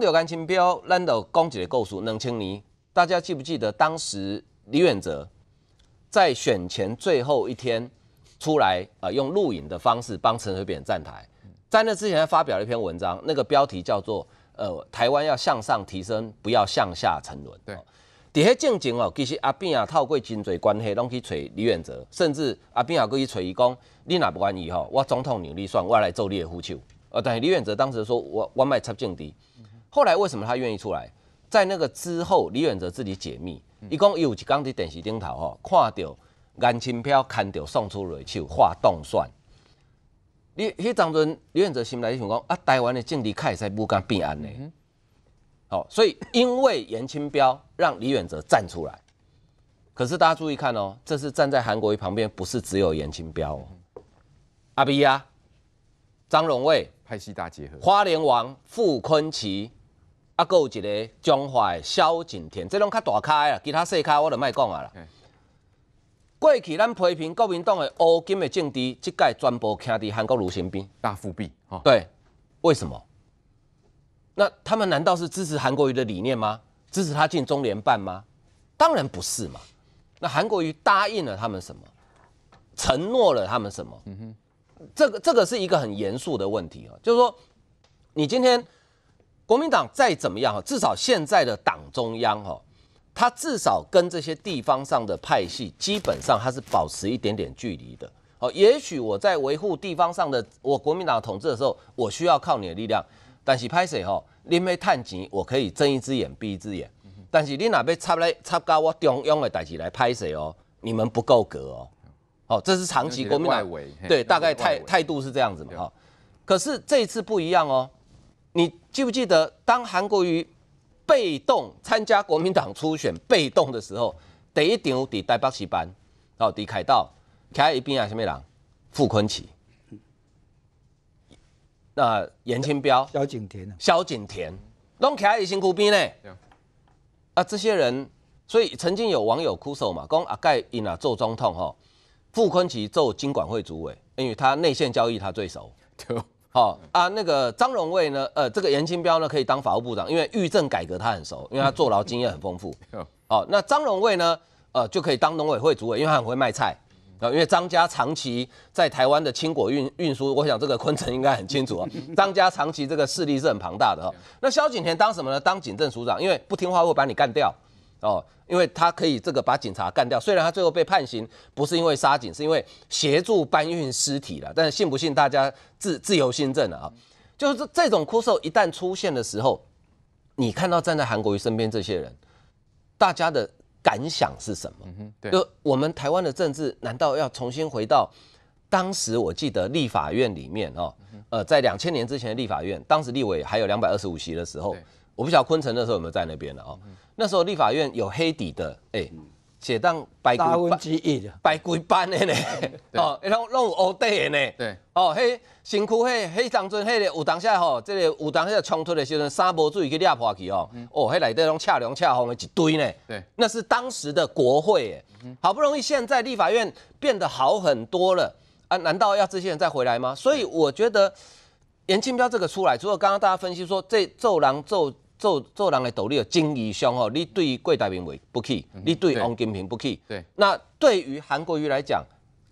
讲到感情表，咱道讲一个故事。两千年，大家记不记得当时李远哲在选前最后一天出来，呃，用录影的方式帮陈水扁站台。在那之前，他发表了一篇文章，那个标题叫做“呃，台湾要向上提升，不要向下沉沦”。对，底下正经哦，其实阿扁啊透过真侪关系拢去吹李远哲，甚至阿扁也过去吹伊讲：“你若不愿意吼，我总统努力算，我来做你的副手。”呃，但是李远哲当时说：“我我卖插政治。”后来为什么他愿意出来？在那个之后，李远哲自己解密，一共有一刚在电视顶头哦，看到严钦标看到宋出瑞秋画动算。你迄张总李远哲心内想讲啊，台湾的政治开始不敢变安呢。好，所以因为严钦标让李远哲站出来。可是大家注意看哦，这是站在韩国瑜旁边，不是只有严钦标哦。阿 B 啊，张荣卫派系大结合，花莲王傅坤奇。啊，佫有一个江华的萧景田，这拢较大卡啊，其他细咖我就卖讲啊啦。过去咱批评国民党的乌金的政敌，只届全部听的韩国卢新兵大副哦、对，为什么？那他们难道是支持韩国瑜的理念吗？支持他进中联办吗？当然不是嘛。那韩国瑜答应了他们什么？承诺了他们什么？嗯哼，这个这个是一个很严肃的问题啊，就是说，你今天。国民党再怎么样哈，至少现在的党中央哈，他至少跟这些地方上的派系基本上他是保持一点点距离的。哦，也许我在维护地方上的我国民党统治的时候，我需要靠你的力量。但是拍谁哈，你没探级，我可以睁一只眼闭一只眼。但是你若要插来插到我中央的代志来拍谁哦，你们不够格哦。哦，这是长期国民党对，大概态态度是这样子嘛哈。可是这次不一样哦。你记不记得，当韩国瑜被动参加国民党初选被动的时候，第一场在台北市办，好，在开到，徛一边啊，什么人？傅坤奇，那严清标，萧景田，萧景田拢徛在新湖边呢。啊，这些人，所以曾经有网友哭诉嘛，讲阿盖因啊做总统吼，傅坤奇做经管会主委，因为他内线交易他最熟。好啊，那个张荣卫呢？呃，这个严清彪呢，可以当法务部长，因为狱政改革他很熟，因为他坐牢经验很丰富。好，那张荣卫呢？呃，就可以当农委会主委，因为他很会卖菜啊。因为张家长期在台湾的青果运运输，我想这个昆城应该很清楚啊。张家长期这个势力是很庞大的。那萧景田当什么呢？当警政署长，因为不听话会把你干掉。哦，因为他可以这个把警察干掉，虽然他最后被判刑，不是因为杀警，是因为协助搬运尸体了，但是信不信大家自自由心证了啊？就是这种哭瘦一旦出现的时候，你看到站在韩国瑜身边这些人，大家的感想是什么？嗯对，就我们台湾的政治，难道要重新回到当时？我记得立法院里面哦，呃，在两千年之前的立法院，当时立委还有两百二十五席的时候。我不晓得昆城那时候有没有在那边了哦？那时候立法院有黑底的，哎，写当百分白骨百骨班的呢，哦，还弄黑底的呢，对，哦，嘿，新区嘿，嘿当中嘿，有当下吼，这个有当下冲突的时候，三注意去抓破去哦，哦，嘿来得拢恰红恰风的一堆呢，对，那是当时的国会，好不容易现在立法院变得好很多了啊？难道要这些人再回来吗？所以我觉得。严金彪这个出来，如果刚刚大家分析说这做人做做做人的道理有争义性哦，你对郭台铭不不弃，你对王金平不弃，对，那对于韩国瑜来讲。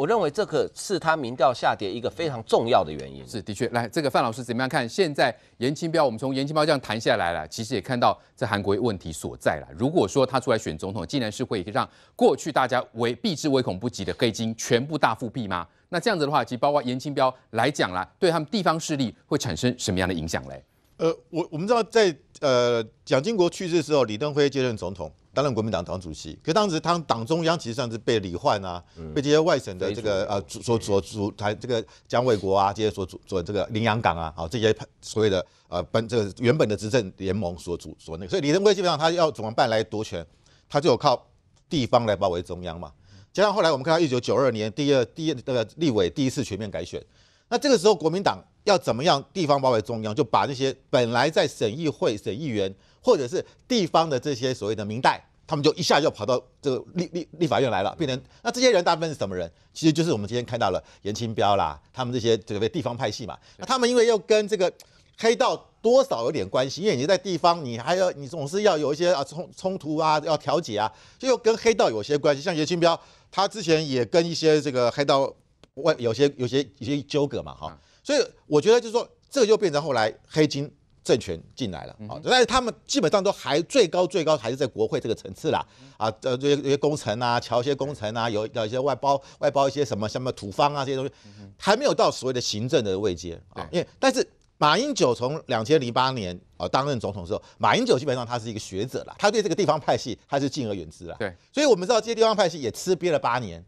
我认为这个是他民调下跌一个非常重要的原因。是的确，来这个范老师怎么样看？现在严青标，我们从严青标这样谈下来了，其实也看到在韩国问题所在了。如果说他出来选总统，竟然是会让过去大家为避之唯恐不及的黑金全部大复辟吗？那这样子的话，其实包括严青标来讲啦，对他们地方势力会产生什么样的影响嘞？呃，我我们知道，在呃蒋经国去世的时候，李登辉接任总统，担任国民党党主席。可当时他党中央其实上是被李焕啊，被这些外省的这个呃所所主台这个蒋纬国啊，这些所主主这个林洋港啊，啊这些所谓的呃本这个原本的执政联盟所主所那个。所以李登辉基本上他要怎么办来夺权，他就靠地方来包围中央嘛。加上后来我们看到一九九二年第二第那个立委第一次全面改选，那这个时候国民党。要怎么样？地方包围中央，就把那些本来在省议会、省议员，或者是地方的这些所谓的明代，他们就一下就跑到这个立立立法院来了，变成那这些人大部分是什么人？其实就是我们今天看到了严清标啦，他们这些个被地方派系嘛。那他们因为要跟这个黑道多少有点关系，因为你在地方，你还要你总是要有一些啊冲冲突啊，要调解啊，就又跟黑道有些关系。像严清标，他之前也跟一些这个黑道外有些有些有些纠葛嘛，哈。所以我觉得就是说，这个又变成后来黑金政权进来了啊，但是他们基本上都还最高最高还是在国会这个层次啦啊，这些工程啊、桥些工程啊，有有一些外包外包一些什么什么土方啊这些东西，还没有到所谓的行政的位阶啊。因为但是马英九从两千零八年啊担任总统之后，马英九基本上他是一个学者啦，他对这个地方派系他是敬而远之啦。对，所以我们知道这些地方派系也吃憋了八年，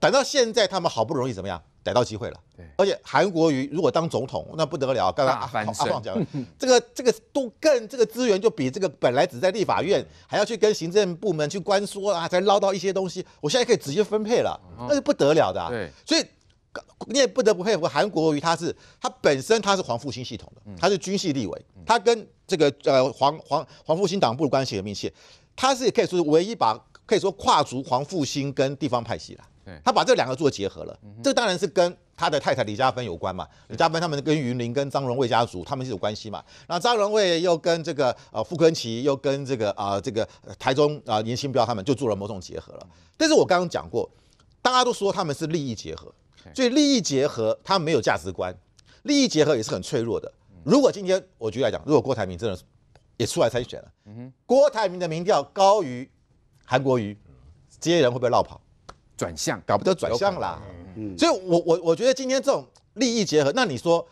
等到现在他们好不容易怎么样？逮到机会了，而且韩国瑜如果当总统，那不得了。刚刚阿阿讲这个这个都更这个资源就比这个本来只在立法院还要去跟行政部门去官说啊，才捞到一些东西。我现在可以直接分配了，那是不得了的。对，所以你也不得不佩服韩国瑜，他是他本身他是黄复兴系统的，他是军系立委，他跟这个呃黄黄黄复兴党部关系很密切，他是可以说是唯一把可以说跨足黄复兴跟地方派系的。他把这两个做结合了，这当然是跟他的太太李嘉芬有关嘛。李嘉芬他们跟云林、跟张荣卫家族他们是有关系嘛。那张荣卫又跟这个呃傅根奇又跟这个啊这个台中啊林新彪他们就做了某种结合了。但是我刚刚讲过，大家都说他们是利益结合，所以利益结合他没有价值观，利益结合也是很脆弱的。如果今天我举例来讲，如果郭台铭真的也出来参选了，郭台铭的民调高于韩国瑜，这些人会不会落跑？转向搞不得转向啦，所以，我我我觉得今天这种利益结合，那你说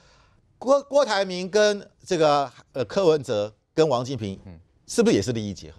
郭郭台铭跟这个呃柯文哲跟王金平，嗯，是不是也是利益结合？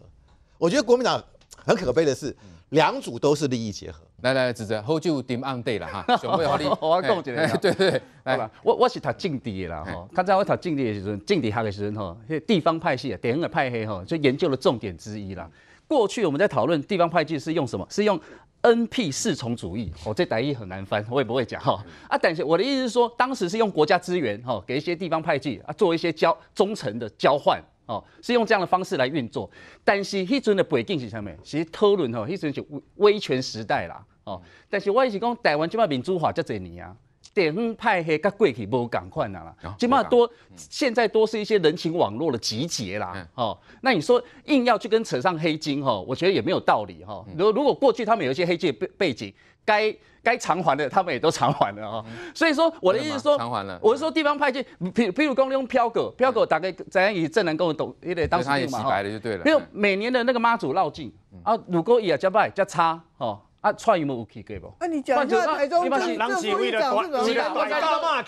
我觉得国民党很可悲的是，两组都是利益结合。来来，主持人好久没按对了哈，准备好利好讲起来。对对，好了，我我是读政地的啦哈，刚才我读政地的时阵，政地学的时阵哈，那地方派系、啊，点方派黑哈，就研究的重点之一啦。过去我们在讨论地方派系是用什么？是用。N P 四重主义，哦，这台语很难翻，我也不会讲哈。啊，但是我的意思是说，当时是用国家资源哈，给一些地方派系啊，做一些交忠诚的交换哦，是用这样的方式来运作。但是迄阵的背景是行没，其实脱轮哈 He 坠就威威权时代啦哦。但是我是讲台湾即么民主化这侪年啊。地方派黑，他过去不如款快啦啦，起码多现在多是一些人情网络的集结啦。哦，那你说硬要去跟扯上黑金哈，我觉得也没有道理哈。如如果过去他们有一些黑借背背景，该该偿还的他们也都偿还了哈。所以说我的意思说，偿还了。我是说地方派去，譬譬如讲用飘狗，飘狗大概怎样以正能跟我懂也得当。不是他也洗白了就对了。比如每年的那个妈祖绕境啊，如果也加拜加差哦。啊，创一幕乌鸡给不？啊，你讲一下台中，你把是郎基为了台中，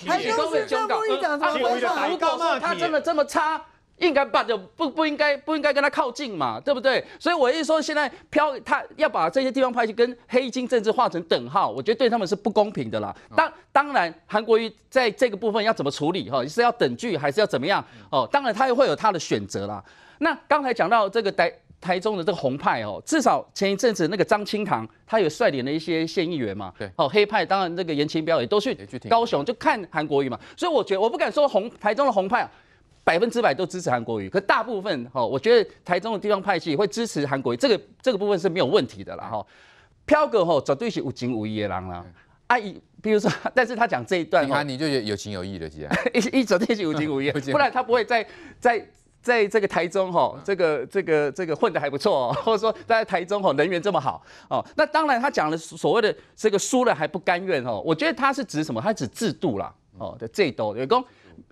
台中是姜昆讲，姜昆的台中。他真的这么差，应该把就不不应该不应该跟他靠近嘛，对不对？所以我一说现在飘，他要把这些地方派去跟黑金政治画成等号，我觉得对他们是不公平的啦。当当然，韩国瑜在这个部分要怎么处理哈，是要等距还是要怎么样哦？当然，他也会有他的选择啦。那刚才讲到这个台。台中的这个红派哦，至少前一阵子那个张清堂，他有率领了一些县议员嘛，对，哦黑派当然那个颜清标也都去高雄，就看韩国语嘛，所以我觉得我不敢说红台中的红派百分之百都支持韩国语，可大部分哦，我觉得台中的地方派系会支持韩国语，这个这个部分是没有问题的啦哈。飘哥哈，走对起有情有义啦，阿姨，比如说，但是他讲这一段，你看你就 有情有义的，这样，一一走对起有情有义，不然他不会在在。在这个台中哈，这个这个这个混的还不错，哦，或者说在台中哈，人缘这么好哦，那当然他讲的所谓的这个输了还不甘愿哦，我觉得他是指什么？他指制度啦，哦，的最多有讲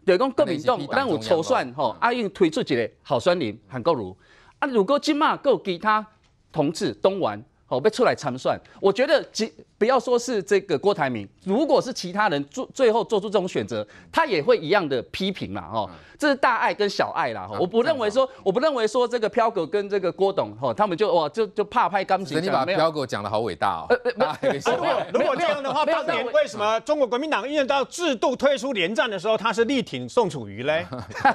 有讲各民众，但我筹算哈，阿英推出一个好酸林韩高如啊，如果今嘛够其他同志东玩哦，要出来参算，我觉得只。不要说是这个郭台铭，如果是其他人做最后做出这种选择，他也会一样的批评啦。哦，这是大爱跟小爱啦。我不认为说，我不认为说这个飘狗跟这个郭董，哈，他们就哇就就怕拍钢琴。你把飘狗讲的好伟大哦。呃，没有，没有，没有这样的话，当年为什么中国国民党一直到制度推出连战的时候，他是力挺宋楚瑜嘞？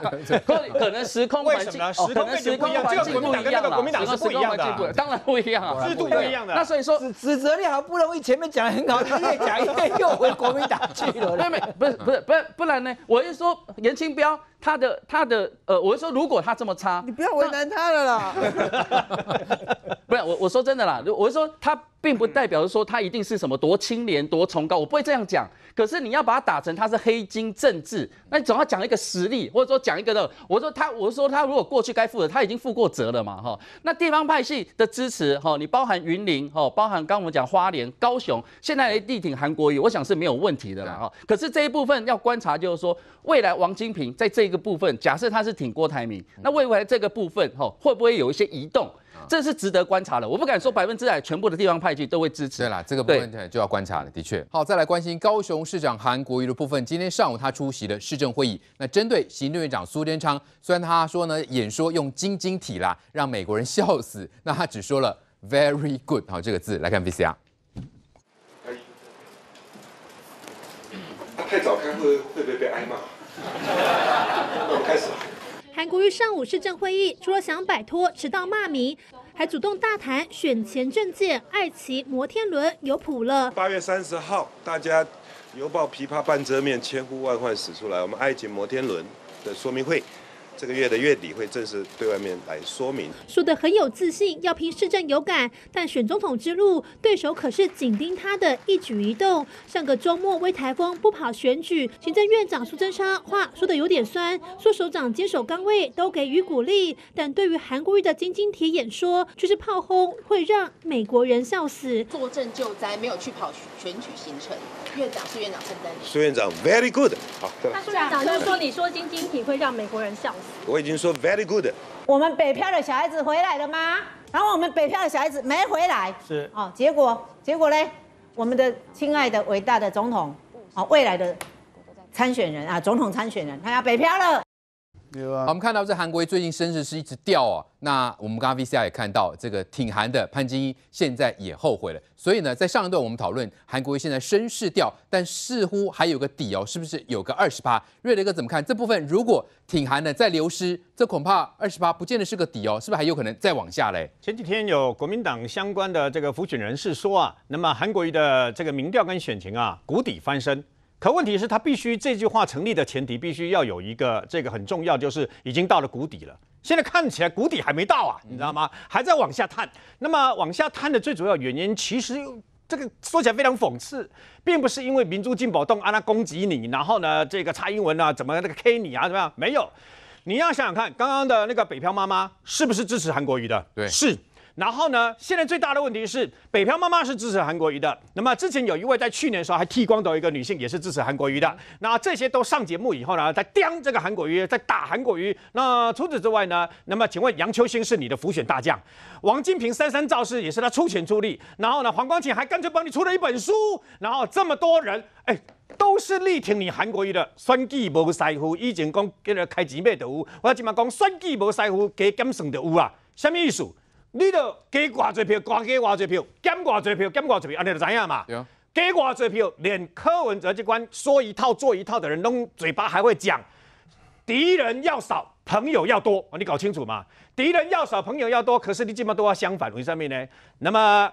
可能时空为什么时空环境不一样，这个国民党跟那个国民党是不一样的。当然不一样，啊，制度不一样的。那所以说，指责你好不容易前。讲的很好，他越讲越又回国民党去了。对 不不是，不是，不是，不然呢？我一说严钦彪。他的他的呃，我是说，如果他这么差，你不要为难他了啦。不是，我我说真的啦，我是说，他并不代表说他一定是什么多清廉、多崇高，我不会这样讲。可是你要把他打成他是黑金政治，那你总要讲一个实力，或者说讲一个的。我说他，我是说他如果过去该负责，他已经负过责了嘛，哈。那地方派系的支持，哈，你包含云林，哈，包含刚我们讲花莲、高雄，现在来力挺韩国瑜，我想是没有问题的了，哈。可是这一部分要观察，就是说未来王金平在这。一个部分，假设他是挺郭台铭，那未来这个部分哈会不会有一些移动？这是值得观察的。我不敢说百分之百全部的地方派系都会支持。对啦，这个部分就要观察了，的确。好，再来关心高雄市长韩国瑜的部分。今天上午他出席了市政会议，那针对行政院长苏贞昌，虽然他说呢演说用晶晶体啦，让美国人笑死。那他只说了 very good 好这个字。来看 v C R。他太早开会会不会被挨骂？韩国瑜上午市政会议，除了想摆脱迟到骂名，还主动大谈选前政见。爱奇摩天轮、有谱了。八月三十号，大家犹抱琵琶半遮面，千呼万唤始出来，我们爱情摩天轮的说明会。这个月的月底会正式对外面来说明，说的很有自信，要拼市政有感，但选总统之路，对手可是紧盯他的一举一动。上个周末为台风不跑选举，行政院长苏贞昌话说的有点酸，说首长坚守岗位都给予鼓励，但对于韩国瑜的金晶铁演说却是炮轰，会让美国人笑死。坐镇救灾没有去跑选举行程，院长是院长承担。苏院长 very good，好。苏院长就说你说金晶体会让美国人笑死。我已经说 very good。我们北漂的小孩子回来了吗？然后我们北漂的小孩子没回来，是哦。结果，结果呢？我们的亲爱的伟大的总统，哦，未来的参选人啊，总统参选人，他要北漂了。有啊，我们看到这韩国瑜最近声势是一直掉啊。那我们刚刚 VCR 也看到，这个挺韩的潘金英现在也后悔了。所以呢，在上一段我们讨论韩国瑜现在声势掉，但似乎还有个底哦，是不是有个二十趴？瑞雷哥怎么看这部分？如果挺韩的再流失，这恐怕二十趴不见得是个底哦，是不是还有可能再往下嘞？前几天有国民党相关的这个辅选人士说啊，那么韩国瑜的这个民调跟选情啊，谷底翻身。可问题是，他必须这句话成立的前提，必须要有一个这个很重要，就是已经到了谷底了。现在看起来谷底还没到啊，你知道吗？还在往下探。那么往下探的最主要原因，其实这个说起来非常讽刺，并不是因为明珠金宝洞啊，那攻击你，然后呢，这个蔡英文啊，怎么那个 K 你啊，怎么样？没有，你要想想看，刚刚的那个北漂妈妈是不是支持韩国瑜的？对，是。然后呢？现在最大的问题是，北漂妈妈是支持韩国瑜的。那么之前有一位在去年的时候还剃光头一个女性，也是支持韩国瑜的。那这些都上节目以后呢，在叼这个韩国瑜，在打韩国瑜。那除此之外呢？那么请问杨秋兴是你的浮选大将，王金平三三造势也是他出钱出力。然后呢，黄光琴还干脆帮你出了一本书。然后这么多人，哎，都是力挺你韩国瑜的。算计无在夫，以前讲叫做开钱买的有，我今嘛讲算计无在夫加减算的有啊，什么意思？你著加偌侪票，加加偌侪票，减偌侪票，减偌侪票，安尼著知影嘛？加偌侪票，连柯文哲这关说一套做一套的人，弄嘴巴还会讲敌人要少，朋友要多你搞清楚嘛？敌人要少，朋友要多，可是你这么多话相反，为什么呢？那么。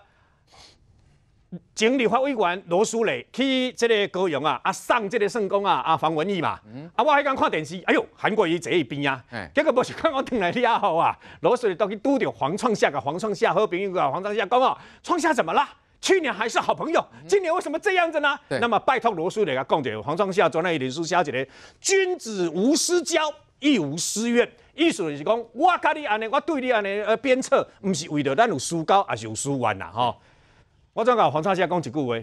整理发委员罗淑蕾去这个高雄啊，啊送这个圣公啊啊黄文义嘛，嗯、啊我喺刚看电视，哎呦，韩国瑜这一边啊，结果不是看我转来了下好啊，罗淑蕾都去嘟着黄创夏个黄创夏和平友国黄创夏讲哦，创夏怎么了？去年还是好朋友，今年为什么这样子呢？对，那么拜托罗淑蕾个讲点黄创夏转来一林淑霞这个君子无私交，亦无私怨，意思就是讲我跟你安尼，我对你安尼呃鞭策，毋是为了咱有私交，而是有私怨呐？吼。我再讲黄少侠讲一句话，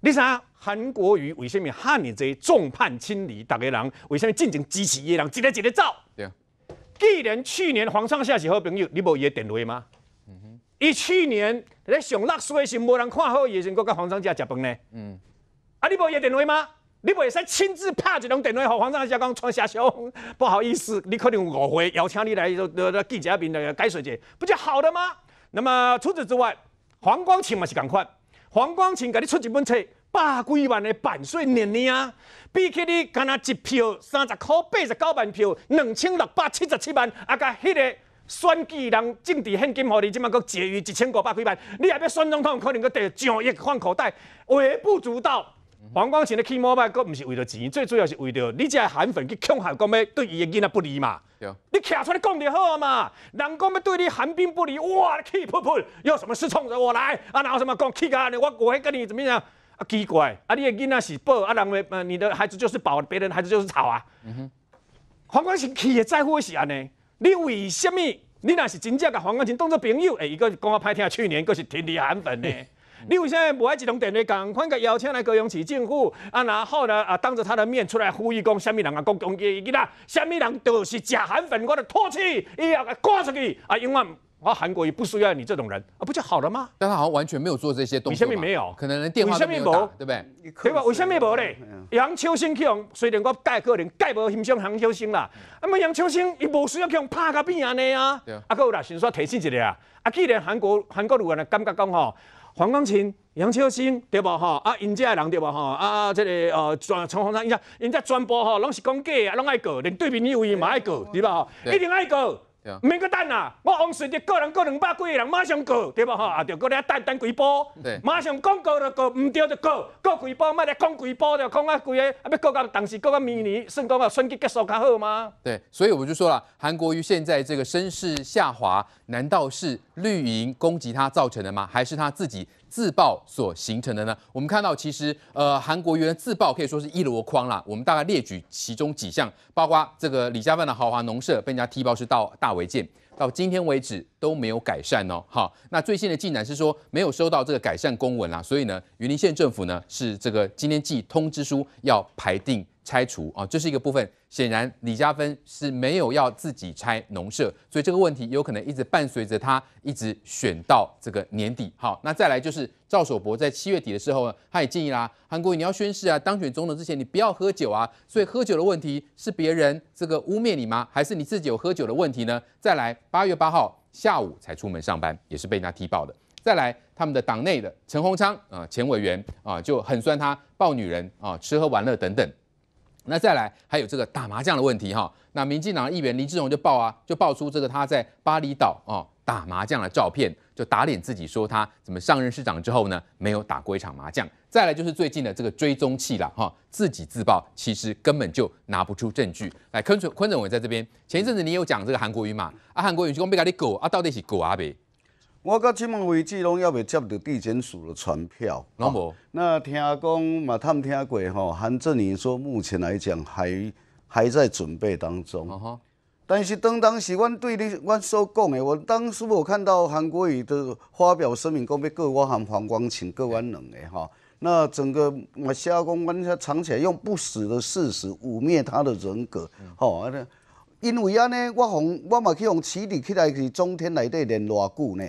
你影韩国瑜为虾米喊你侪众叛亲离，逐个人为虾米尽情支持人一急一个走！对啊，既然去年黄少侠是好朋友，你无的电话吗？伊去年在上垃圾时，无人看好，伊，先生个黄少侠食饭呢。嗯，啊，你无的电话吗？你袂使亲自拍一通电话给黄少侠讲，少侠兄，不好意思，你可能误会，邀请你来来来记者边来解释一下，不就好了吗？那么除此之外。黄光芹嘛是共款，黄光芹甲你出一本册，百几万的版税年年啊，比起你干那一票三十块、八十九万票、两千六百七十七万，啊，甲迄个选举人政治献金，互你即嘛，阁节约一千五百几万，你啊要选总统，可能阁得上亿放口袋，微不足道。黄光芹的起摸脉，佫唔是为着钱，最主要是为着你的韩粉去恐吓，讲要对伊的囡仔不利嘛？对。你徛出来讲就好嘛！人讲要对你寒冰不利，哇，气噗噗！有什么事冲着我来？啊，然后什么讲气咖呢？我我跟你怎么样？啊，奇怪！啊，你的囡仔是宝，啊，人咪呃，你的孩子就是宝，别人孩子就是草啊！嗯哼。黄光芹气也在乎的是安尼，你为什么？你那是真正甲黄光芹当做朋友？哎，伊个讲话歹听，去年佫是天的韩粉呢。你为什么无爱自动电话？赶快个邀请来高雄市政府啊！然后呢啊，当着他的面出来呼吁，讲什么人啊，讲击伊啦，什么人都是假韩粉，我得唾弃！哎呀，挂出去啊！因为我韩国也不需要你这种人啊，不就好了吗？但他好像完全没有做这些东西。为什么没有？可能电话没有打，对不对？对吧？为什么无嘞？杨秋生去用，虽然我盖个人盖无欣赏杨秋生啦，啊么杨秋生伊无需要去用拍个边啊对啊！啊，够啦，先说提醒一下啊！啊，既然韩国韩国女人感觉讲吼。黄光琴杨超兴对吧吼啊因这些人对吧吼啊这个呃传陈洪章因这因这传播吼拢是讲假的拢爱告连对面那位嘛爱告对吧吼一定爱告免个等啦，我往水的过人过两百几个人，马上过对吧？哈，也着过俩等等几波，对，马上讲过就过，唔着就过过几波，嘛咧讲几波就讲啊，几个啊，要过到当时过到明年，算讲啊，选举结束较好吗？对，所以我就说了，韩国瑜现在这个声势下滑，难道是绿营攻击他造成的吗？还是他自己？自爆所形成的呢？我们看到，其实呃，韩国瑜自爆可以说是一箩筐啦。我们大概列举其中几项，包括这个李家万的豪华农舍被人家踢爆是到大违建，到今天为止都没有改善哦。好，那最新的进展是说没有收到这个改善公文啦，所以呢，云林县政府呢是这个今天寄通知书要排定。拆除啊，这是一个部分。显然李嘉芬是没有要自己拆农舍，所以这个问题有可能一直伴随着他，一直选到这个年底。好，那再来就是赵守博在七月底的时候呢，他也建议啦，韩国瑜你要宣誓啊，当选总统之前你不要喝酒啊。所以喝酒的问题是别人这个污蔑你吗？还是你自己有喝酒的问题呢？再来，八月八号下午才出门上班，也是被人家踢爆的。再来，他们的党内的陈鸿昌啊，前委员啊，就很酸他抱女人啊，吃喝玩乐等等。那再来还有这个打麻将的问题哈，那民进党议员林志荣就爆啊，就爆出这个他在巴厘岛哦打麻将的照片，就打脸自己说他怎么上任市长之后呢没有打过一场麻将。再来就是最近的这个追踪器了哈，自己自爆其实根本就拿不出证据。来，坤总坤总也在这边，前一阵子你有讲这个韩国语嘛？啊，韩国语讲被卡里狗啊，到底是狗啊呗？我到今日为止拢要未接到地检署的传票，拢无。那听讲嘛，探听过吼，韩振宇说目前来讲还还在准备当中。但是当当时阮对你，阮所讲的，我当时我看到韩国瑜的发表声明，讲被各关韩黄光请各阮两个哈。那整个我想讲，阮遐藏起来用不死的事实污蔑他的人格，吼。因为安尼，我用我嘛去用起底起来是中天内底练偌久呢？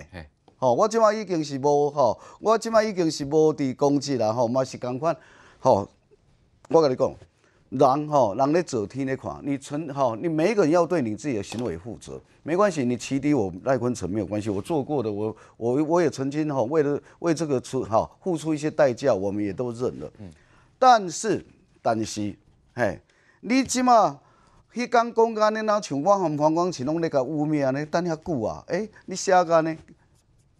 吼，我即摆已经是无吼，我即摆已经是无伫攻击了吼，嘛是共款。吼，我甲你讲，人吼人咧做天咧看，你存吼，你每一个人要对你自己的行为负责。没关系，你起底我赖坤成没有关系，我做过的，我我我也曾经吼为了为这个出吼付出一些代价，我们也都忍了。嗯，但是但是，嘿，你即马。迄讲甲安尼，哪像我含黄光是拢咧甲污蔑安尼，等遐久啊？诶，你写安尼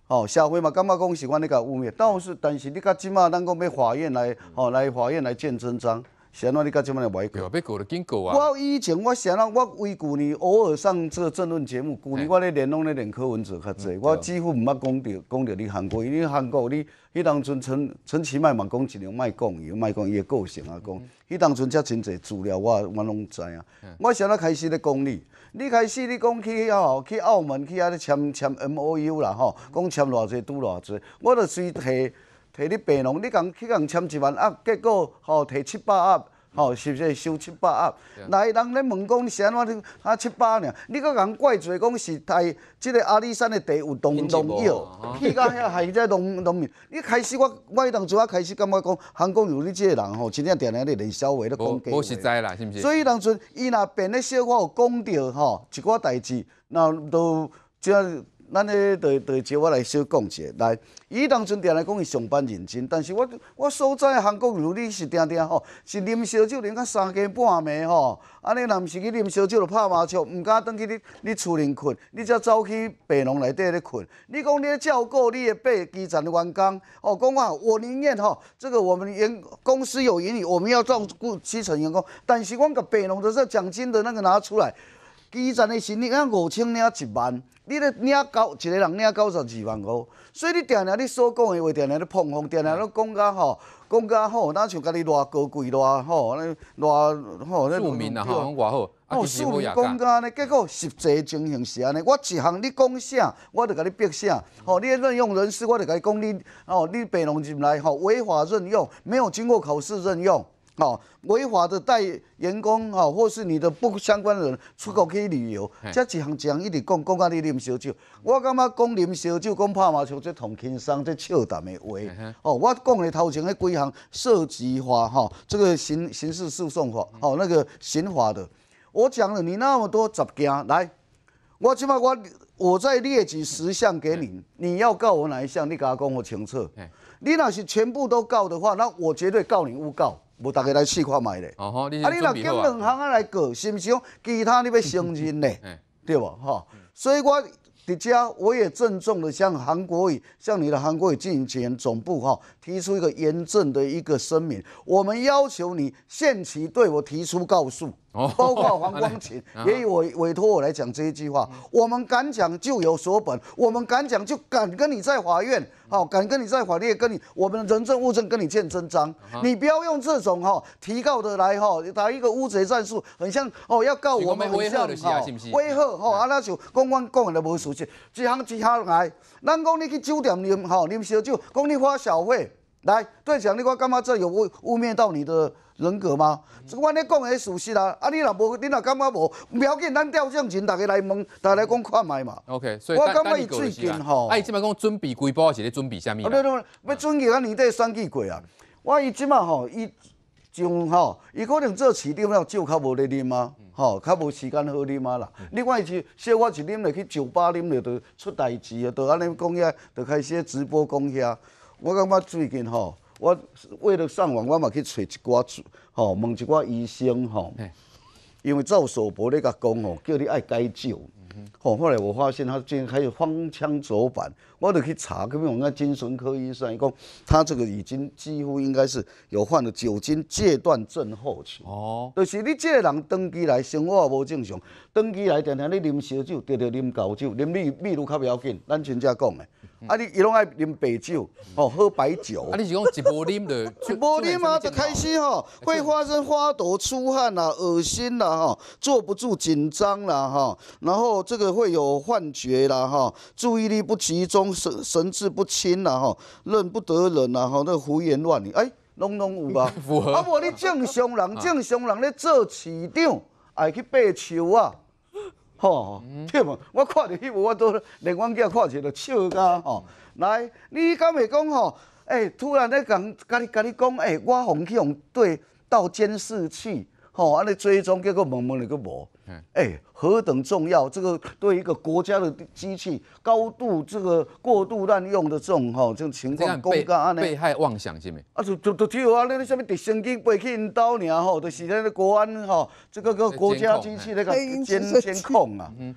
哦，社会嘛，感觉讲是阮咧甲污蔑，但是但是你甲即马，咱讲要法院来，哦，来法院来见真章。是安怎你甲即么个外啊！我以前我是安怎，我为旧年偶尔上这政论节目，旧年我咧连拢咧两科文字较济，我几乎毋捌讲着讲着你韩国，因为韩国你，迄当阵陈陈其迈嘛讲一条，卖讲伊，卖讲伊的个性啊，讲迄当阵才真济资料我我拢知啊。我是安怎开始咧讲你，你开始你讲去吼去澳门去遐咧签签 M O U 啦吼，讲签偌济赌偌济，我著随摕。摕你白农，你共去共签一万押，结果吼摕七百押，吼是不是收七百押？来人咧问讲，是安怎你啊七百俩，你搁人怪罪讲是台即个阿里山的地有农农药，去到遐害在农农民。你开始我我当初我开始感觉讲，韩国有你即个人吼，真正定定咧，连销话咧讲假。我实在啦，是毋是？所以当初伊若变咧小可有讲着吼，一寡代志，那都即。咱咧，对对，招我来小讲一下。来，伊当阵定来讲，伊上班认真，但是我我所在韩国，如你是定定吼，是啉烧酒，啉到三更半暝吼。安尼，若毋是去啉烧酒，就拍麻将，毋敢倒去你你厝里困，你才走去白龙内底咧困。你讲你照顾你的白基层的员工哦。讲话我宁愿吼，这个我们员公司有盈利，我们要照顾基层员工，但是往甲白龙的这奖金的那个拿出来。基层的是你，咱五千领一万，你咧领九一个人领九十二万五，所以你定定你所讲的话，定定咧碰碰，定定咧讲甲吼，讲甲好，哪像甲你偌高贵偌好，偌好那。庶民啊吼，讲偌好。哦，庶民讲个安尼，结果实际情形是安尼。我一项你讲啥，我就甲你逼啥。哦，你任用人事，我就甲你讲你哦，你白庸进来吼，违法任用，没有经过考试任用。哦，违法的带员工哦，或是你的不相关的人出国去旅游，这几行行一直讲，讲到你啉烧酒，我感觉讲啉烧酒、讲拍麻雀这同轻松这笑谈的话。哦，我讲的头前那几行涉及法哈，这个刑刑事诉讼法，哦那个刑法的，我讲了你那么多十件，来，我起码我我再列举十项给你，你要告我哪一项，你给我讲我清楚。你哪是全部都告的话，那我绝对告你诬告。无，大家来试看卖咧。哦你啊，你若经两项啊来过，是毋是讲其他你要承认咧，对无？哈，所以我直接我也郑重的向韩国语，向你的韩国语经营总部哈，提出一个严正的一个声明，我们要求你限期对我提出告诉，包括黄光琴也以我委托我来讲这一句话，我们敢讲就有所本，我们敢讲就敢跟你在法院。哦，敢跟你再法律跟你我们人证物证跟你见真章，你不要用这种哈提高的来哈打一个乌贼战术，很像哦要告我们的啊，哈威吓哈，啊那就公安讲的无熟悉，一行一行来，咱讲你去酒店啉哈啉烧酒，讲你花小费。来队长，你我感觉这有污污蔑到你的人格吗？我咧讲的属实啊，啊你若无，你若感觉无，不要紧，咱调证人，大家来问，大家来讲看卖嘛。OK，所以，觉伊最近吼，啊。伊即摆讲准备规包是咧准备虾米啊？对对对，要准备啊，年底算计过啊。我伊即摆吼，伊从吼，伊可能做市场了酒较无咧啉啊，吼，较无时间喝啉啊啦。你看伊就小我一啉落去酒吧啉就着出代志啊，着安尼讲遐，着开始直播讲遐。我感觉最近吼，我为了上网，我嘛去找一寡吼，问一寡医生吼，因为赵守博咧甲讲吼，叫你爱戒酒。吼，后来我发现他竟然开始翻腔走板，我就去查，比如讲那精神科医生伊讲，他这个已经几乎应该是有患了酒精戒断症后期。哦，就是你这个人登机来生活也无正常，登机来常常你啉烧酒，直直啉高酒，啉米米酒较要紧，咱亲家讲的。啊！你伊拢爱啉白酒，哦，喝白酒。啊！你是讲一无啉的，一无啉嘛就开始吼，会发生花朵出汗啦、恶心啦、哈，坐不住、紧张啦、哈，然后这个会有幻觉啦、哈，注意力不集中、神神志不清啦、哈，认不得人啦、哈，那胡言乱语，哎，拢拢 有啊。符合。啊无你正常人，正常人咧做市长，爱去爬树啊。吼，对无？我看到迄部，我都连阮囝看下都笑甲吼。来，你敢会讲吼？诶，突然咧，甲甲你甲你讲，诶，我互去用对到监视器，吼，安尼追踪，结果问问又佫无。哎，何等重要！这个对一个国家的机器高度这个过度滥用的这种哈，这种情况，这样被被害妄想是没？啊，就就就只有话，那个什么直升机飞去印度尔吼，就是那个国安吼，这个个国家机器那个监监控啊。嗯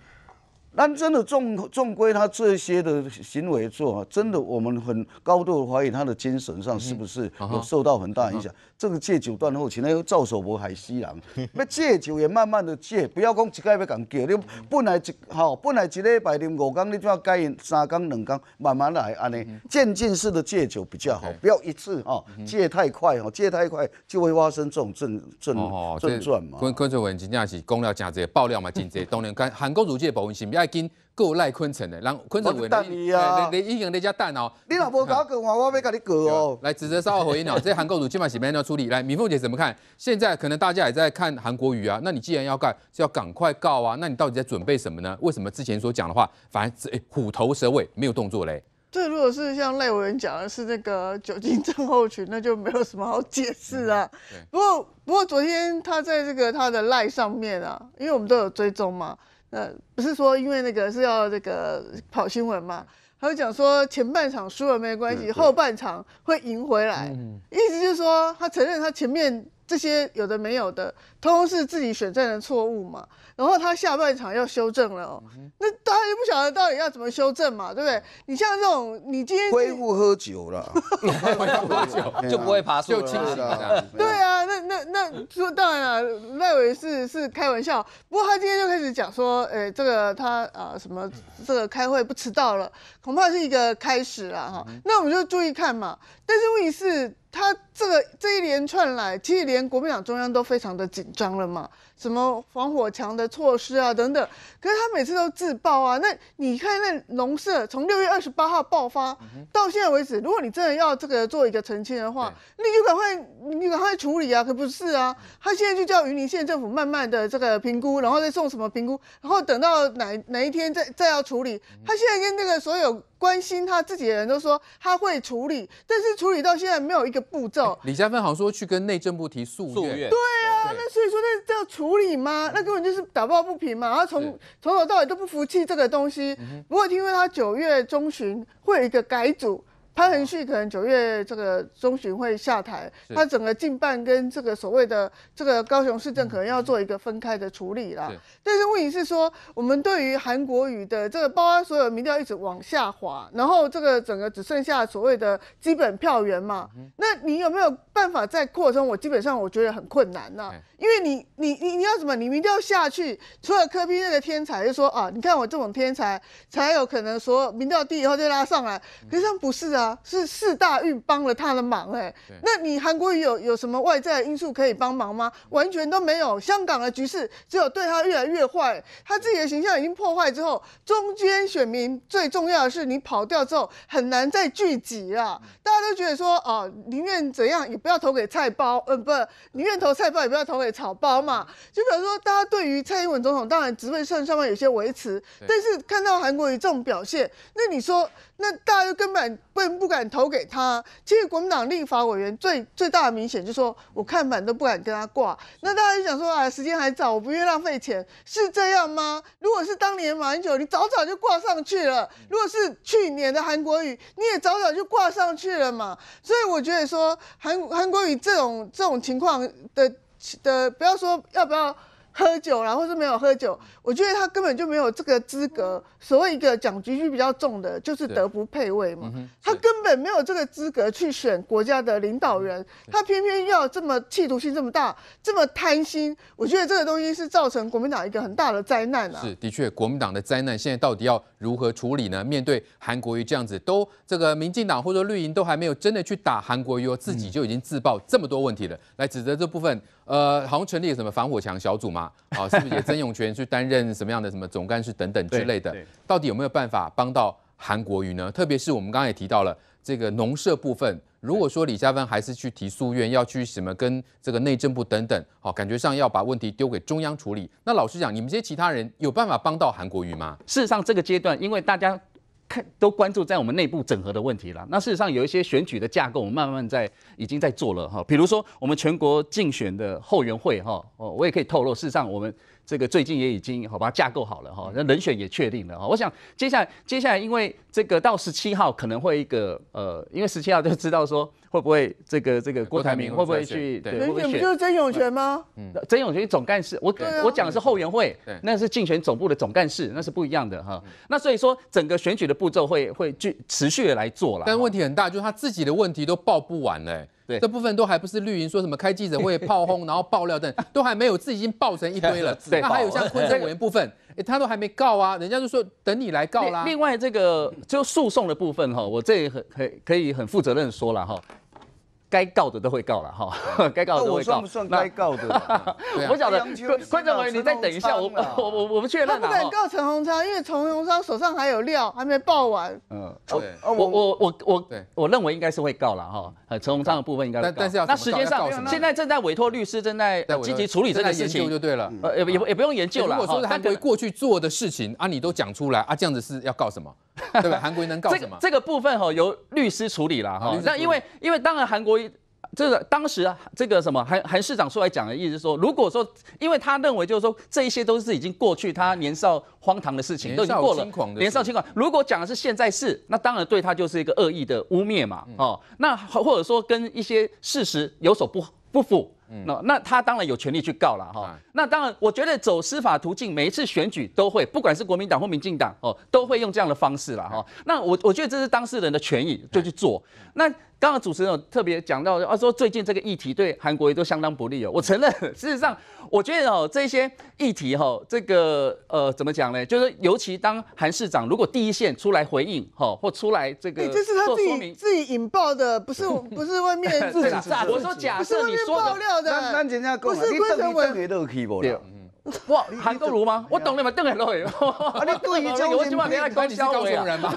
但真的，重重归他这些的行为做，真的，我们很高度怀疑他的精神上是不是有受到很大影响。这个戒酒断后，期，那 要赵守博海西郎，那戒酒也慢慢的戒，不要讲一概要讲戒。你本来一，吼，本来一礼拜啉五缸，你就要改三缸、两缸，慢慢来，安尼，渐进式的戒酒比较好，不要一次，吼，戒太快，吼，戒太快就会发生这种症症症状嘛。关关淑文真正是讲了真多，爆料嘛，真多。当然，看韩国女记者访问时，哎。跟够赖坤城的，让坤城委员，你你你硬在遮等哦，你老婆搞梗我，我未跟你告哦。来，指责稍后回应哦。这韩国瑜今嘛是免要处理。来，米凤姐怎么看？现在可能大家也在看韩国语啊。那你既然要干，就要赶快告啊。那你到底在准备什么呢？为什么之前所讲的话，反而是虎头蛇尾，没有动作嘞？这如果是像赖委员讲的是那个酒精症候群，那就没有什么好解释啊。不过，不过昨天他在这个他的赖上面啊，因为我们都有追踪嘛。呃，不是说因为那个是要这个跑新闻嘛，他就讲说前半场输了没关系，后半场会赢回来，意思就是说他承认他前面。这些有的没有的，通通是自己选战的错误嘛。然后他下半场要修正了哦，那大家就不晓得到底要怎么修正嘛，对不对？你像这种，你今天恢复喝酒了，喝酒 就不会爬树了，对啊。那那那，当然了，赖伟是是开玩笑，不过他今天就开始讲说，哎，这个他啊什么，这个开会不迟到了，恐怕是一个开始啦哈。那我们就注意看嘛。但是问题是。他这个这一连串来，其实连国民党中央都非常的紧张了嘛，什么防火墙的措施啊等等，可是他每次都自爆啊。那你看那农舍从六月二十八号爆发到现在为止，如果你真的要这个做一个澄清的话，你就赶快，你赶快处理啊！可不是啊，他现在就叫云林县政府慢慢的这个评估，然后再送什么评估，然后等到哪哪一天再再要处理。他现在跟那个所有关心他自己的人都说他会处理，但是处理到现在没有一个。步骤，李嘉芬好像说去跟内政部提诉愿，对啊，那所以说那这要处理吗？那根本就是打抱不平嘛，然后从从头到尾都不服气这个东西。不过听说他九月中旬会有一个改组。潘恒旭可能九月这个中旬会下台，他整个进办跟这个所谓的这个高雄市政可能要做一个分开的处理啦。但是问题是说，我们对于韩国瑜的这个包安所有民调一直往下滑，然后这个整个只剩下所谓的基本票源嘛？那你有没有办法再扩充？我基本上我觉得很困难呐，因为你你你你要什么？你民调下去，除了科批那个天才就说啊，你看我这种天才才有可能说民调低以后再拉上来，可是他不是啊。是四大玉帮了他的忙哎，那你韩国瑜有有什么外在因素可以帮忙吗？完全都没有，香港的局势只有对他越来越坏，他自己的形象已经破坏之后，中间选民最重要的是你跑掉之后很难再聚集了，大家都觉得说哦，宁愿怎样也不要投给菜包，嗯，不，宁愿投菜包也不要投给草包嘛。就比如说大家对于蔡英文总统当然职位上上面有些维持，但是看到韩国瑜这种表现，那你说？那大家根本不不敢投给他。其实国民党立法委员最最大的明显就说，我看板都不敢跟他挂。那大家就想说，啊，时间还早，我不愿浪费钱，是这样吗？如果是当年马英九，你早早就挂上去了；如果是去年的韩国瑜，你也早早就挂上去了嘛。所以我觉得说，韩韩国瑜这种这种情况的的，不要说要不要。喝酒，然后是没有喝酒。我觉得他根本就没有这个资格。所谓一个讲局矩比较重的，就是德不配位嘛。他根本没有这个资格去选国家的领导人，他偏偏要这么企图心这么大，这么贪心。我觉得这个东西是造成国民党一个很大的灾难啊。是，的确，国民党的灾难现在到底要如何处理呢？面对韩国瑜这样子，都这个民进党或者绿营都还没有真的去打韩国瑜，自己就已经自曝这么多问题了，来指责这部分。呃，好像成立什么防火墙小组嘛，好，是不是也曾永权去担任什么样的什么总干事等等之类的？到底有没有办法帮到韩国瑜呢？特别是我们刚刚也提到了这个农舍部分，如果说李家芬还是去提诉愿，要去什么跟这个内政部等等，好，感觉上要把问题丢给中央处理。那老实讲，你们这些其他人有办法帮到韩国瑜吗？事实上，这个阶段因为大家。看，都关注在我们内部整合的问题了。那事实上有一些选举的架构，我们慢慢在已经在做了哈。比如说我们全国竞选的后援会哈，哦，我也可以透露，事实上我们这个最近也已经好吧架构好了哈，那人选也确定了哈。我想接下来接下来，因为这个到十七号可能会一个呃，因为十七号就知道说。会不会这个这个郭台铭会不会去竞选？不就是曾永权吗？嗯，曾永权总干事。我我讲的是后援会，那是竞选总部的总干事，那是不一样的哈。那所以说，整个选举的步骤会会去持续的来做了。但问题很大，就是他自己的问题都报不完嘞。对，这部分都还不是绿营说什么开记者会炮轰，然后爆料等，都还没有自己已经爆成一堆了。那还有像昆山 委员部分，哎，他都还没告啊，人家就说等你来告啦。另外这个就诉讼的部分哈，我这很可可以很负责任说了哈。该告的都会告了哈，该告的会告。我算不算该告的？我晓得，观众朋友，你再等一下，我我我我不确认他不敢告陈鸿昌，因为陈鸿昌手上还有料，还没报完。嗯，我我我我我，我认为应该是会告了哈。陈鸿昌的部分应该，但但是要，那时间上现在正在委托律师正在积极处理这个事情，就对了。呃，也也也不用研究了哈。韩国过去做的事情啊，你都讲出来啊，这样子是要告什么？对吧？韩国能告什么？这个这个部分哈，由律师处理了哈。那因为因为当然韩国。这个当时这个什么韩韩市长出来讲的意思说，如果说因为他认为就是说这一些都是已经过去，他年少荒唐的事情都已过了，年少轻狂。如果讲的是现在事，那当然对他就是一个恶意的污蔑嘛，哦，那或者说跟一些事实有所不不符，那那他当然有权利去告了哈。那当然，我觉得走司法途径，每一次选举都会，不管是国民党或民进党哦，都会用这样的方式了哈。那我我觉得这是当事人的权益，就去做那。刚刚主持人有特别讲到，啊说最近这个议题对韩国也都相当不利哦。我承认，事实上，我觉得哦这些议题哈，这个呃怎么讲呢？就是尤其当韩市长如果第一线出来回应，哈或出来这个，这是他自己自己引爆的，不是 不是外面自己炸的。我说假设你说的，那那人家不是一登一登也都有 k e y b 哇，韩国如吗？我懂你们邓很多，啊，你对于这个我今晚别来搞你人嘛，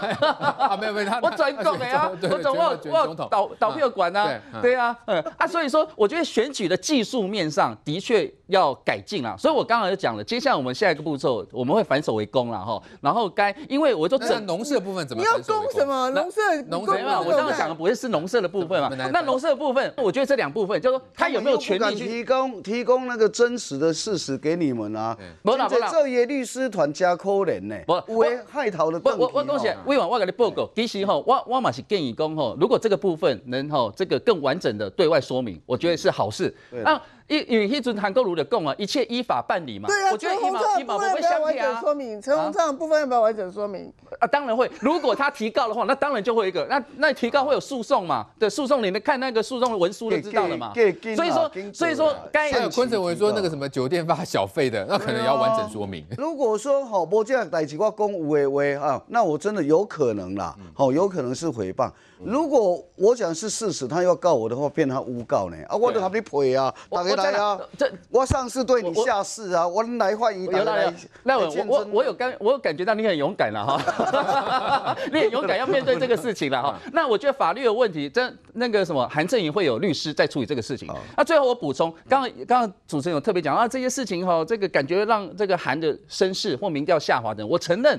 啊，没有没有，他 我尊重谁啊？我尊重，我导导票管啊，对啊，嗯啊，所以说，我觉得选举的技术面上的确。要改进了，所以我刚刚就讲了，接下来我们下一个步骤，我们会反手为攻了哈。然后该，因为我就整农舍部分怎么你要攻什么农舍？农舍嘛，我刚刚讲的不会是农舍的部分嘛？那农的部分，我觉得这两部分，就是说他有没有权利提供提供那个真实的事实给你们啊？不且这些律师团加可怜呢，不，诶害逃的证我我讲一下，因我给你报告，其实哈，我我嘛是建议讲吼，如果这个部分能吼这个更完整的对外说明，我觉得是好事。那一有一尊韩高卢的供啊，一切依法办理嘛。对啊，我陈宏昌不会完整说明。陈宏昌部分有没有完整说明？啊，当然会。如果他提告的话，那当然就会一个，那那提告会有诉讼嘛？对，诉讼你们看那个诉讼文书就知道了嘛。所以说，所以说该有公文文那个什么酒店发小费的，那可能要完整说明。如果说好，我这样来一句公供吴啊，那我真的有可能啦。好，有可能是诽谤。如果我讲是事实，他要告我的话，变他诬告呢？啊，我都他没赔啊，大概。来啊！这我上次对你下是啊，我来换一。有来，那我我我有感，我有感觉到你很勇敢了哈。你很勇敢要面对这个事情了哈。那我觉得法律有问题，这那个什么韩正廷会有律师在处理这个事情。那最后我补充，刚刚刚刚主持人有特别讲啊，这些事情哈，这个感觉让这个韩的声势或民调下滑的。我承认，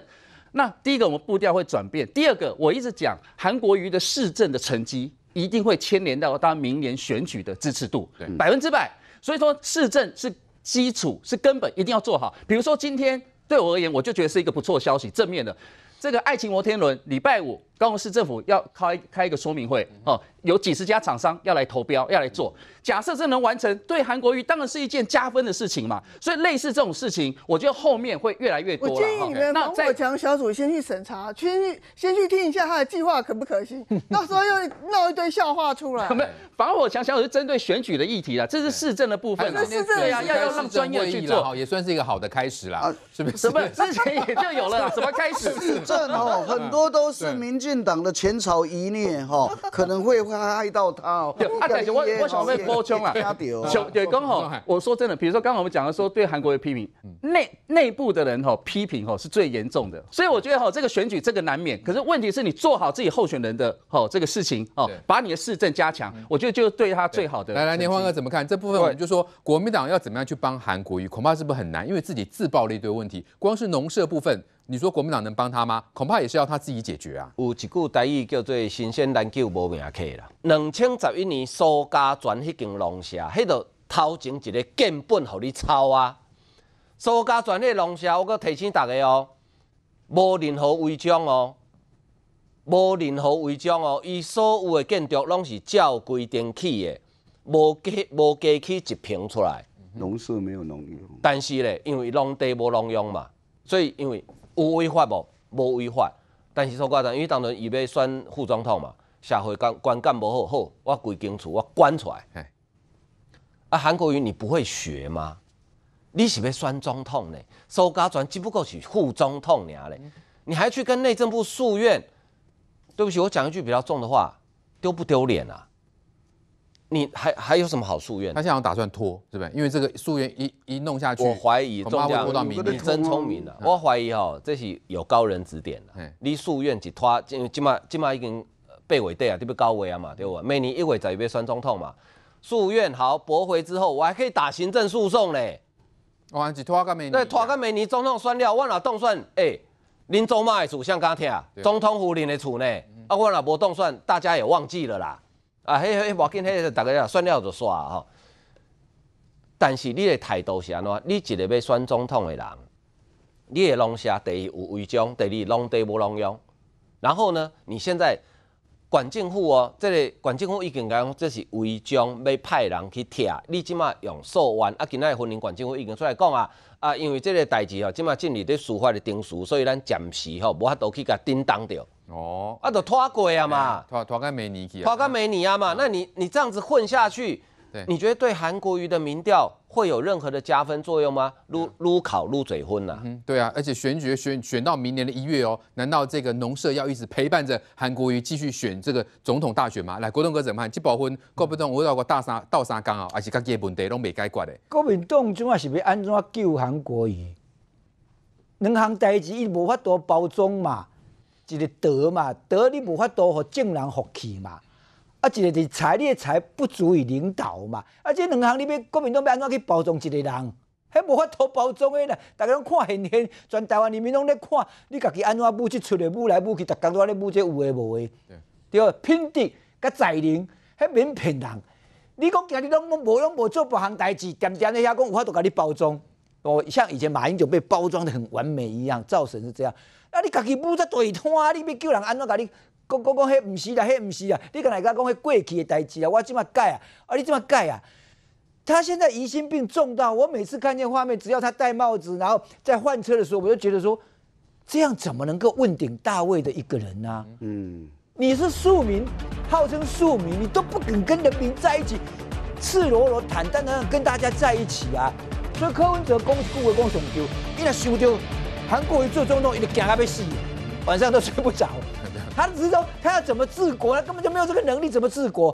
那第一个我们步调会转变，第二个我一直讲韩国瑜的市政的成绩一定会牵连到他明年选举的支持度，百分之百。所以说，市政是基础，是根本，一定要做好。比如说，今天对我而言，我就觉得是一个不错消息，正面的。这个爱情摩天轮礼拜五。高雄市政府要开开一个说明会，哦，有几十家厂商要来投标，要来做。假设这能完成，对韩国瑜当然是一件加分的事情嘛。所以类似这种事情，我觉得后面会越来越多。我建议你们防火墙小组先去审查，先去先去听一下他的计划可不可行，到时候又闹一堆笑话出来。没有，防火墙小组是针对选举的议题啦，这是市政的部分。那是市政，的呀，要要让专业去做，好，也算是一个好的开始啦。是不是？什么之前也就有了，什么开始？市政哦，很多都是民间。政党的前朝遗孽哈，可能会害到他哦。啊，但是我我想问补充啦，对，刚好我说真的，比如说刚刚我们讲的说对韩国的批评，内内部的人哈批评哈是最严重的，所以我觉得哈这个选举这个难免。可是问题是你做好自己候选人的哈这个事情哦，把你的市政加强，我觉得就是对他最好的。来来，连环哥怎么看这部分？我们就说国民党要怎么样去帮韩国瑜，恐怕是不是很难？因为自己自曝了一堆问题，光是农舍部分。你说国民党能帮他吗？恐怕也是要他自己解决啊。有一句台语叫做“新鲜难球无饼”也可以啦。两千十一年苏家全迄间农舍，迄度头整一个建本，互你抄啊。苏家全迄农舍，我阁提醒大家哦，无任何违章哦，无任何违章哦。伊所有的建筑拢是照规定起的，无加无加起一平出来。农舍没有农用。但是咧，因为农地无农用嘛，所以因为。有违法无？无违法，但是苏家张，因为当然伊要选副总统嘛，社会干观干无好好，我规警署我关出来。啊，韩国瑜你不会学吗？你是要选总统呢？苏家张只不过是副总统尔嘞，你还去跟内政部诉愿？对不起，我讲一句比较重的话，丢不丢脸啊？你还还有什么好诉愿？他现在打算拖，是不是？因为这个诉愿一一弄下去，我怀疑。中我怀疑，我真聪明的。我怀疑哦，这是有高人指点的。你诉愿一拖，因为今嘛今嘛已经被围的啊，特不高位啊嘛，对不？每年一会在一边选总统嘛。诉愿好驳回之后，我还可以打行政诉讼嘞。我还是拖个每年。对，拖个每年总统选了，我哪动算？哎，林嘛的首相刚听总统府人的厝呢？啊，我哪不动算？大家也忘记了啦。啊，迄、迄、迄，我见迄个大家啊，算了就煞吼。但是你的态度是安怎？你一个要选总统的人，你的龙第二有违章，第二龙地无拢用。然后呢，你现在管政府哦，即个管政府已经讲这是违章，要派人去拆。你即马用诉完，啊，今仔个婚姻管政府已经出来讲啊，啊，因为即个代志哦，即马进入伫司法的程序，所以咱暂时吼无法度去甲叮当着。哦，啊，都拖鬼啊嘛，拖拖干美尼去，拖干美尼啊嘛，那你你这样子混下去，对，你觉得对韩国瑜的民调会有任何的加分作用吗？撸撸烤撸嘴混呐，嗯，对啊，而且选举选选到明年的一月哦，难道这个农社要一直陪伴着韩国瑜继续选这个总统大选吗？来，国栋哥怎么判，这部分国民党，我到过大三到三江啊，还是各界问题拢未解决的，国民党主要是要安装救韩国瑜，两项代志伊无法多包装嘛。一个德嘛，德你无法度互正人服气嘛。啊，一个是财力财不足以领导嘛。啊，这两项你要国民党要安怎去包装一个人？迄无法度包装诶啦。逐个拢看现现，全台湾人民拢咧看你家己安怎舞即出来舞来舞去，逐工都尼舞这有诶无诶。对，品德甲才能，迄免骗人。你讲今日拢无拢无做别项代志，扂扂咧遐讲，有法度甲你包装。哦，像以前马英九被包装的很完美一样，造成是这样。啊！你家己乌在对摊，你要叫人安怎甲你讲讲讲，迄唔是啦，迄唔是啦，你跟来家讲迄过去的代志啊，我怎么改啊？啊，你怎么改啊？他现在疑心病重到，我每次看见画面，只要他戴帽子，然后在换车的时候，我就觉得说，这样怎么能够问鼎大卫的一个人呢？嗯，你是庶民，号称庶民，你都不肯跟人民在一起，赤裸裸、坦荡荡跟大家在一起啊！所以柯文哲公顾为公上丢，伊来修丢。韩国瑜最终弄一个，惊他被戏，晚上都睡不着。他只是说，他要怎么治国，他根本就没有这个能力，怎么治国？